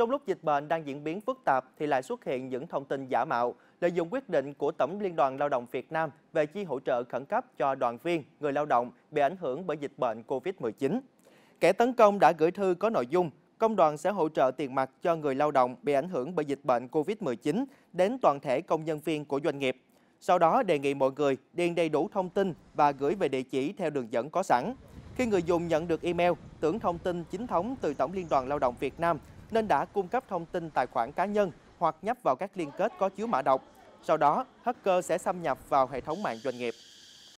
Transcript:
Trong lúc dịch bệnh đang diễn biến phức tạp thì lại xuất hiện những thông tin giả mạo, lợi dụng quyết định của Tổng Liên đoàn Lao động Việt Nam về chi hỗ trợ khẩn cấp cho đoàn viên, người lao động bị ảnh hưởng bởi dịch bệnh COVID-19. Kẻ tấn công đã gửi thư có nội dung Công đoàn sẽ hỗ trợ tiền mặt cho người lao động bị ảnh hưởng bởi dịch bệnh COVID-19 đến toàn thể công nhân viên của doanh nghiệp. Sau đó đề nghị mọi người điền đầy đủ thông tin và gửi về địa chỉ theo đường dẫn có sẵn. Khi người dùng nhận được email, tưởng thông tin chính thống từ Tổng Liên đoàn Lao động Việt Nam nên đã cung cấp thông tin tài khoản cá nhân hoặc nhấp vào các liên kết có chứa mã độc. Sau đó, hacker sẽ xâm nhập vào hệ thống mạng doanh nghiệp.